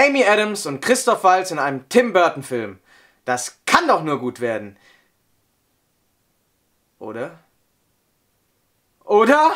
Amy Adams und Christoph Waltz in einem Tim Burton Film. Das kann doch nur gut werden. Oder? Oder?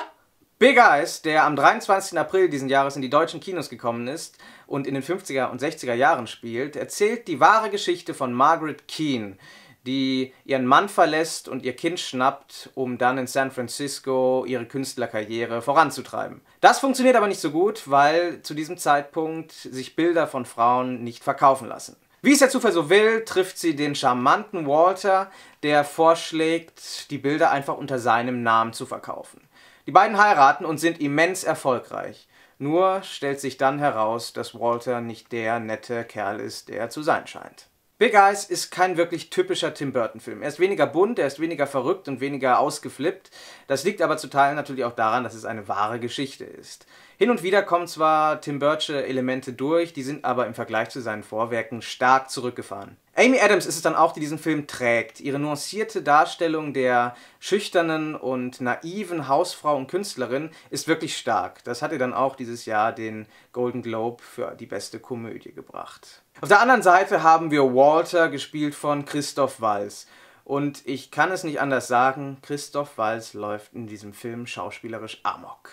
Big Eyes, der am 23. April diesen Jahres in die deutschen Kinos gekommen ist und in den 50er und 60er Jahren spielt, erzählt die wahre Geschichte von Margaret Keane, die ihren Mann verlässt und ihr Kind schnappt, um dann in San Francisco ihre Künstlerkarriere voranzutreiben. Das funktioniert aber nicht so gut, weil zu diesem Zeitpunkt sich Bilder von Frauen nicht verkaufen lassen. Wie es der Zufall so will, trifft sie den charmanten Walter, der vorschlägt, die Bilder einfach unter seinem Namen zu verkaufen. Die beiden heiraten und sind immens erfolgreich. Nur stellt sich dann heraus, dass Walter nicht der nette Kerl ist, der er zu sein scheint. Big Eyes ist kein wirklich typischer Tim Burton-Film. Er ist weniger bunt, er ist weniger verrückt und weniger ausgeflippt. Das liegt aber zu Teilen natürlich auch daran, dass es eine wahre Geschichte ist. Hin und wieder kommen zwar Tim Burtsche Elemente durch, die sind aber im Vergleich zu seinen Vorwerken stark zurückgefahren. Amy Adams ist es dann auch, die diesen Film trägt. Ihre nuancierte Darstellung der schüchternen und naiven Hausfrau und Künstlerin ist wirklich stark. Das hat ihr dann auch dieses Jahr den Golden Globe für die beste Komödie gebracht. Auf der anderen Seite haben wir Walter, gespielt von Christoph Walz. Und ich kann es nicht anders sagen, Christoph Walz läuft in diesem Film schauspielerisch amok.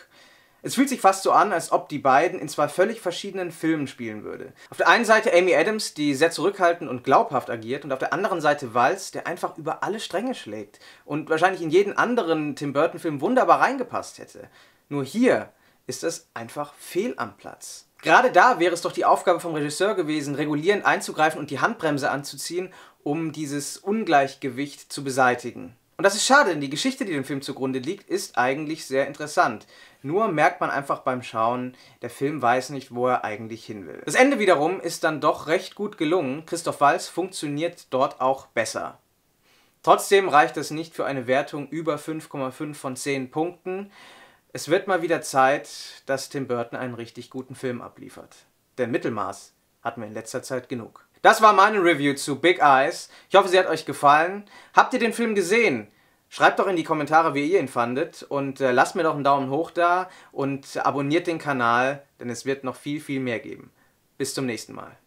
Es fühlt sich fast so an, als ob die beiden in zwei völlig verschiedenen Filmen spielen würde. Auf der einen Seite Amy Adams, die sehr zurückhaltend und glaubhaft agiert, und auf der anderen Seite Walz, der einfach über alle Stränge schlägt und wahrscheinlich in jeden anderen Tim Burton-Film wunderbar reingepasst hätte. Nur hier ist es einfach fehl am Platz. Gerade da wäre es doch die Aufgabe vom Regisseur gewesen, regulierend einzugreifen und die Handbremse anzuziehen, um dieses Ungleichgewicht zu beseitigen. Und das ist schade, denn die Geschichte, die dem Film zugrunde liegt, ist eigentlich sehr interessant. Nur merkt man einfach beim Schauen, der Film weiß nicht, wo er eigentlich hin will. Das Ende wiederum ist dann doch recht gut gelungen. Christoph Walz funktioniert dort auch besser. Trotzdem reicht es nicht für eine Wertung über 5,5 von 10 Punkten. Es wird mal wieder Zeit, dass Tim Burton einen richtig guten Film abliefert. Denn Mittelmaß hatten wir in letzter Zeit genug. Das war meine Review zu Big Eyes. Ich hoffe, sie hat euch gefallen. Habt ihr den Film gesehen? Schreibt doch in die Kommentare, wie ihr ihn fandet und äh, lasst mir doch einen Daumen hoch da und abonniert den Kanal, denn es wird noch viel, viel mehr geben. Bis zum nächsten Mal.